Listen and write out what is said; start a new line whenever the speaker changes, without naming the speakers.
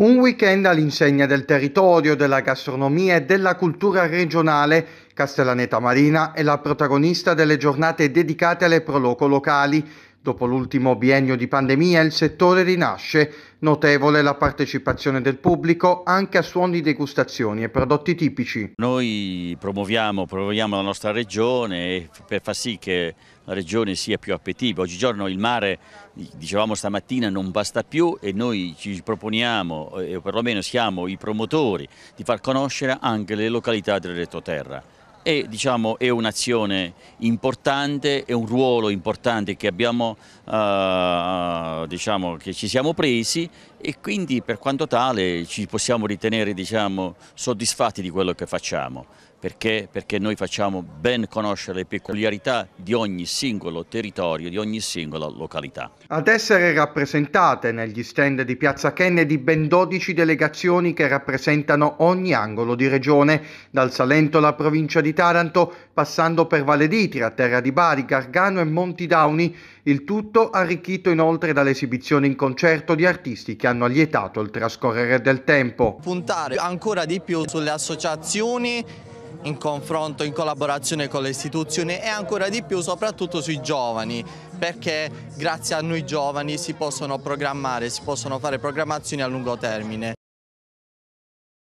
Un weekend all'insegna del territorio, della gastronomia e della cultura regionale, Castellaneta Marina è la protagonista delle giornate dedicate alle proloco locali Dopo l'ultimo biennio di pandemia il settore rinasce, notevole la partecipazione del pubblico anche a suoni degustazioni e prodotti tipici.
Noi promuoviamo, promuoviamo la nostra regione per far sì che la regione sia più appetibile. Oggigiorno il mare, dicevamo stamattina, non basta più e noi ci proponiamo, eh, o perlomeno siamo i promotori, di far conoscere anche le località dell'Elettoterra è, diciamo, è un'azione importante, è un ruolo importante che, abbiamo, eh, diciamo, che ci siamo presi e quindi per quanto tale ci possiamo ritenere diciamo, soddisfatti di quello che facciamo. Perché? Perché noi facciamo ben conoscere le peculiarità di ogni singolo territorio, di ogni singola località.
Ad essere rappresentate negli stand di Piazza Kennedy ben 12 delegazioni che rappresentano ogni angolo di regione, dal Salento alla provincia di Taranto, passando per Valeditria, Terra di Bari, Gargano e Monti Dauni, il tutto arricchito inoltre dalle esibizioni in concerto di artisti che hanno allietato il trascorrere del tempo.
Puntare ancora di più sulle associazioni in confronto, in collaborazione con le istituzioni e ancora di più soprattutto sui giovani perché grazie a noi giovani si possono programmare, si possono fare programmazioni a lungo termine.